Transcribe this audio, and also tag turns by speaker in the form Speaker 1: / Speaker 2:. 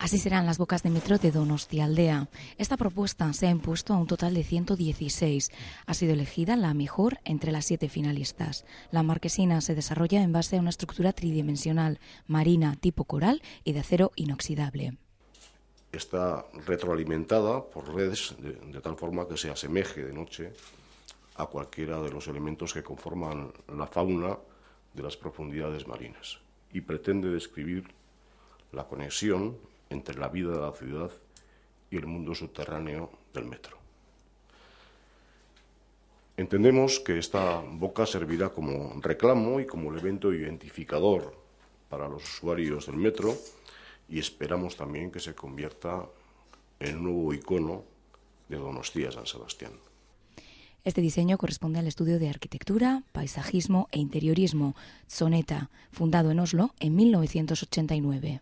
Speaker 1: Así serán las bocas de metro de Aldea. Esta propuesta se ha impuesto a un total de 116. Ha sido elegida la mejor entre las siete finalistas. La marquesina se desarrolla en base a una estructura tridimensional, marina, tipo coral y de acero inoxidable.
Speaker 2: Está retroalimentada por redes de tal forma que se asemeje de noche a cualquiera de los elementos que conforman la fauna de las profundidades marinas y pretende describir la conexión entre la vida de la ciudad y el mundo subterráneo del metro. Entendemos que esta boca servirá como reclamo y como elemento identificador para los usuarios del metro y esperamos también que se convierta en un nuevo icono
Speaker 1: de Donostia San Sebastián. Este diseño corresponde al estudio de arquitectura, paisajismo e interiorismo, Soneta, fundado en Oslo en 1989.